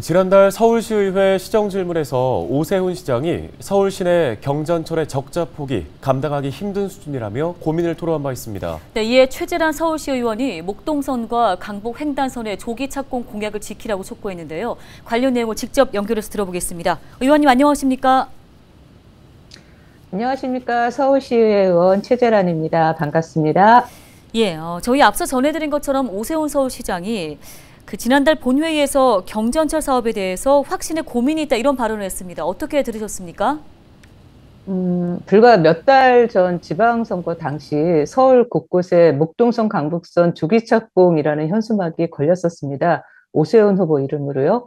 지난달 서울시의회 시정질문에서 오세훈 시장이 서울 시내 경전철의 적자 폭이 감당하기 힘든 수준이라며 고민을 토로한 바 있습니다. 네, 이에 최재란 서울시 의원이 목동선과 강북 횡단선의 조기 착공 공약을 지키라고 촉구했는데요. 관련 내용을 직접 연결해서 들어보겠습니다. 의원님 안녕하십니까? 안녕하십니까. 서울시의회 의원 최재란입니다. 반갑습니다. 예, 어, 저희 앞서 전해드린 것처럼 오세훈 서울시장이 그 지난달 본회의에서 경전철 사업에 대해서 확신에 고민이 있다 이런 발언을 했습니다. 어떻게 들으셨습니까? 음, 불과 몇 달 전 지방선거 당시 서울 곳곳에 목동선 강북선 주기착공이라는 현수막이 걸렸었습니다. 오세훈 후보 이름으로요.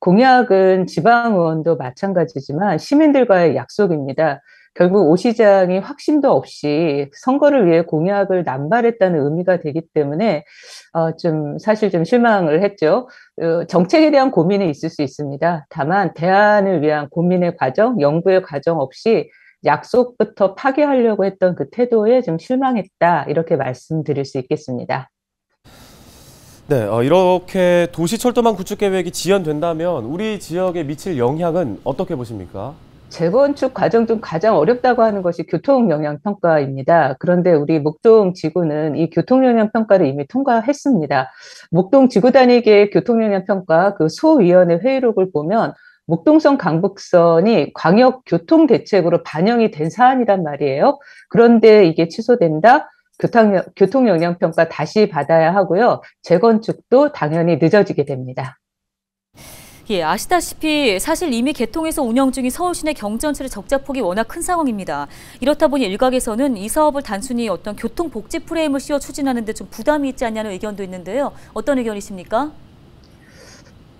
공약은 지방의원도 마찬가지지만 시민들과의 약속입니다. 결국 오 시장이 확신도 없이 선거를 위해 공약을 남발했다는 의미가 되기 때문에 어, 좀 사실 좀 실망을 했죠. 어, 정책에 대한 고민이 있을 수 있습니다. 다만 대안을 위한 고민의 과정, 연구의 과정 없이 약속부터 파괴하려고 했던 그 태도에 좀 실망했다 이렇게 말씀드릴 수 있겠습니다. 네, 어, 이렇게 도시 철도망 구축 계획이 지연된다면 우리 지역에 미칠 영향은 어떻게 보십니까? 재건축 과정 중 가장 어렵다고 하는 것이 교통 영향 평가입니다. 그런데 우리 목동 지구는 이 교통 영향 평가를 이미 통과했습니다. 목동 지구 단위계 교통 영향 평가 그 소위원회 회의록을 보면 목동선 강북선이 광역 교통 대책으로 반영이 된 사안이란 말이에요. 그런데 이게 취소된다. 교통 영향 평가 다시 받아야 하고요. 재건축도 당연히 늦어지게 됩니다. 예, 아시다시피 사실 이미 개통해서 운영 중인 서울시내 경전철의 적자폭이 워낙 큰 상황입니다. 이렇다 보니 일각에서는 이 사업을 단순히 어떤 교통복지 프레임을 씌워 추진하는데 좀 부담이 있지 않냐는 의견도 있는데요. 어떤 의견이십니까?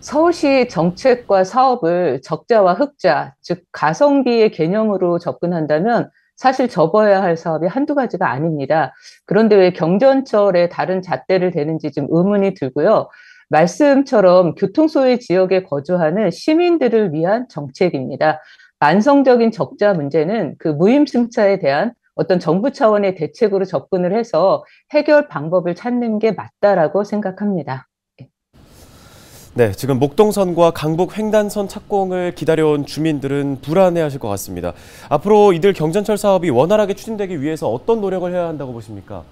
서울시 정책과 사업을 적자와 흑자, 즉 가성비의 개념으로 접근한다면 사실 접어야 할 사업이 한두 가지가 아닙니다. 그런데 왜 경전철에 다른 잣대를 대는지 좀 의문이 들고요. 말씀처럼 교통소외 지역에 거주하는 시민들을 위한 정책입니다. 만성적인 적자 문제는 그 무임승차에 대한 어떤 정부 차원의 대책으로 접근을 해서 해결 방법을 찾는 게 맞다라고 생각합니다. 예. 네, 지금 목동선과 강북 횡단선 착공을 기다려온 주민들은 불안해하실 것 같습니다. 앞으로 이들 경전철 사업이 원활하게 추진되기 위해서 어떤 노력을 해야 한다고 보십니까?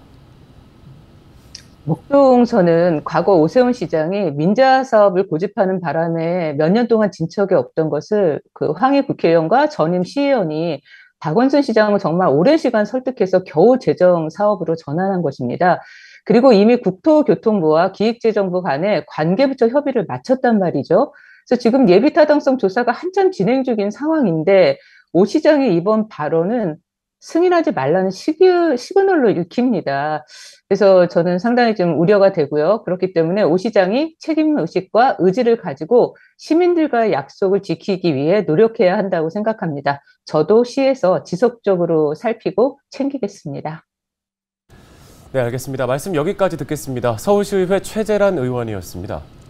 목동서는 과거 오세훈 시장이 민자 사업을 고집하는 바람에 몇 년 동안 진척이 없던 것을 그 황희 국회의원과 전임 시의원이 박원순 시장을 정말 오랜 시간 설득해서 겨우 재정 사업으로 전환한 것입니다. 그리고 이미 국토교통부와 기획재정부 간에 관계부처 협의를 마쳤단 말이죠. 그래서 지금 예비타당성 조사가 한참 진행 중인 상황인데 오 시장의 이번 발언은 승인하지 말라는 시그, 시그널로 읽힙니다. 그래서 저는 상당히 좀 우려가 되고요. 그렇기 때문에 오 시장이 책임 의식과 의지를 가지고 시민들과의 약속을 지키기 위해 노력해야 한다고 생각합니다. 저도 시에서 지속적으로 살피고 챙기겠습니다. 네, 알겠습니다. 말씀 여기까지 듣겠습니다. 서울시의회 최재란 의원이었습니다.